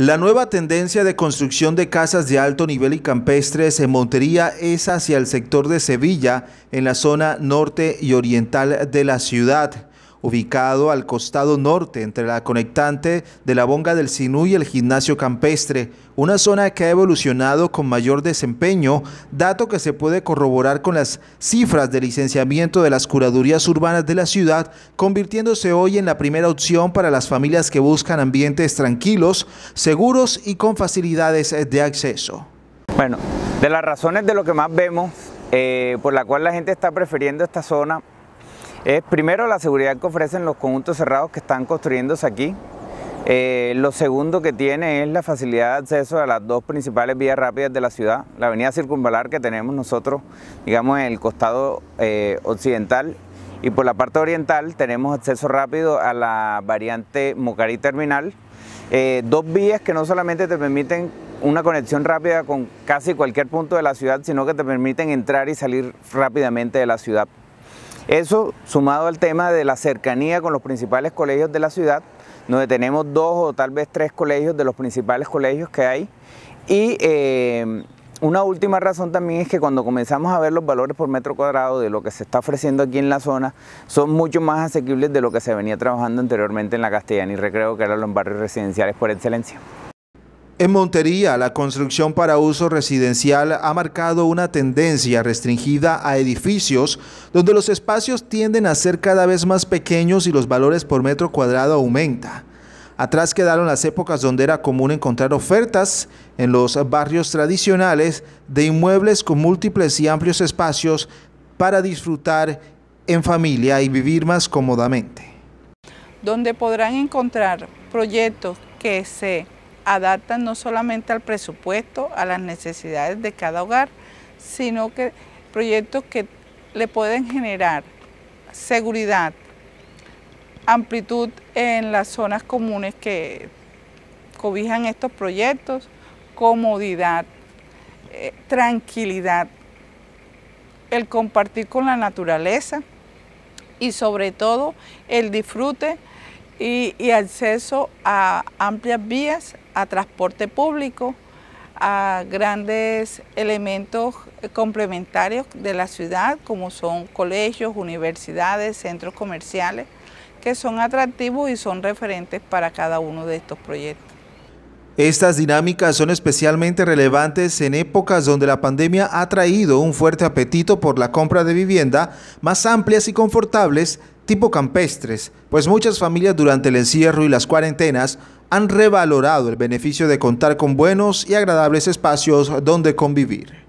La nueva tendencia de construcción de casas de alto nivel y campestres en Montería es hacia el sector de Sevilla, en la zona norte y oriental de la ciudad ubicado al costado norte entre la conectante de la Bonga del Sinú y el gimnasio campestre, una zona que ha evolucionado con mayor desempeño, dato que se puede corroborar con las cifras de licenciamiento de las curadurías urbanas de la ciudad, convirtiéndose hoy en la primera opción para las familias que buscan ambientes tranquilos, seguros y con facilidades de acceso. Bueno, de las razones de lo que más vemos, eh, por la cual la gente está prefiriendo esta zona, es primero la seguridad que ofrecen los conjuntos cerrados que están construyéndose aquí. Eh, lo segundo que tiene es la facilidad de acceso a las dos principales vías rápidas de la ciudad, la avenida circunvalar que tenemos nosotros, digamos, en el costado eh, occidental y por la parte oriental tenemos acceso rápido a la variante Mocarí Terminal, eh, dos vías que no solamente te permiten una conexión rápida con casi cualquier punto de la ciudad, sino que te permiten entrar y salir rápidamente de la ciudad. Eso, sumado al tema de la cercanía con los principales colegios de la ciudad, donde tenemos dos o tal vez tres colegios de los principales colegios que hay. Y eh, una última razón también es que cuando comenzamos a ver los valores por metro cuadrado de lo que se está ofreciendo aquí en la zona, son mucho más asequibles de lo que se venía trabajando anteriormente en la Castellana y Recreo, que eran los barrios residenciales por excelencia. En Montería, la construcción para uso residencial ha marcado una tendencia restringida a edificios donde los espacios tienden a ser cada vez más pequeños y los valores por metro cuadrado aumentan. Atrás quedaron las épocas donde era común encontrar ofertas en los barrios tradicionales de inmuebles con múltiples y amplios espacios para disfrutar en familia y vivir más cómodamente. Donde podrán encontrar proyectos que se adaptan no solamente al presupuesto, a las necesidades de cada hogar, sino que proyectos que le pueden generar seguridad, amplitud en las zonas comunes que cobijan estos proyectos, comodidad, eh, tranquilidad, el compartir con la naturaleza y sobre todo el disfrute y, acceso a amplias vías, a transporte público, a grandes elementos complementarios de la ciudad, como son colegios, universidades, centros comerciales, que son atractivos y son referentes para cada uno de estos proyectos. Estas dinámicas son especialmente relevantes en épocas donde la pandemia ha traído un fuerte apetito por la compra de vivienda más amplias y confortables tipo campestres, pues muchas familias durante el encierro y las cuarentenas han revalorado el beneficio de contar con buenos y agradables espacios donde convivir.